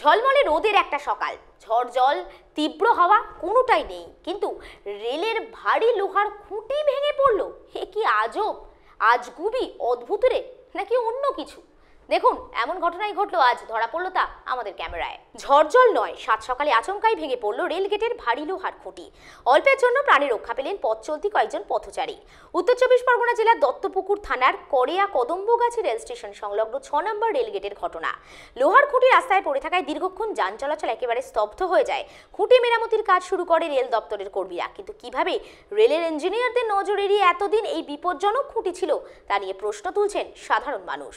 ঝলমলে রোদের একটা সকাল ঝড় জল তীব্র হাওয়া কোনোটাই নেই কিন্তু রেলের ভারী লোহার খুঁটি ভেঙে পড়লো হে কি আজব আজগুবি রে নাকি অন্য কিছু দেখুন এমন ঘটনাই ঘটলো আজ ধরা পড়লো তা আমাদের ক্যামেরায় ঝড়জল নয় সাত সকালে আচমকাই ভেঙে পড়লো রেলগেটের ভারী লোহার খুঁটি অল্পের জন্য প্রাণে রক্ষা পেলেন পথ চলতি কয়েকজন পথচারী উত্তর চব্বিশ পরগনা জেলার দত্তপুকুর থানার করেয়া কদম্বগাছি রেল স্টেশন সংলগ্ন ছ নম্বর রেলগেটের ঘটনা লোহার খুঁটি রাস্তায় পড়ে থাকায় দীর্ঘক্ষণ যান চলাচল একেবারে স্তব্ধ হয়ে যায় খুঁটি মেরামতির কাজ শুরু করে রেল দপ্তরের কর্মীরা কিন্তু কিভাবে রেলের ইঞ্জিনিয়ারদের নজর এড়িয়ে এতদিন এই বিপজ্জনক খুঁটি ছিল তা নিয়ে প্রশ্ন তুলছেন সাধারণ মানুষ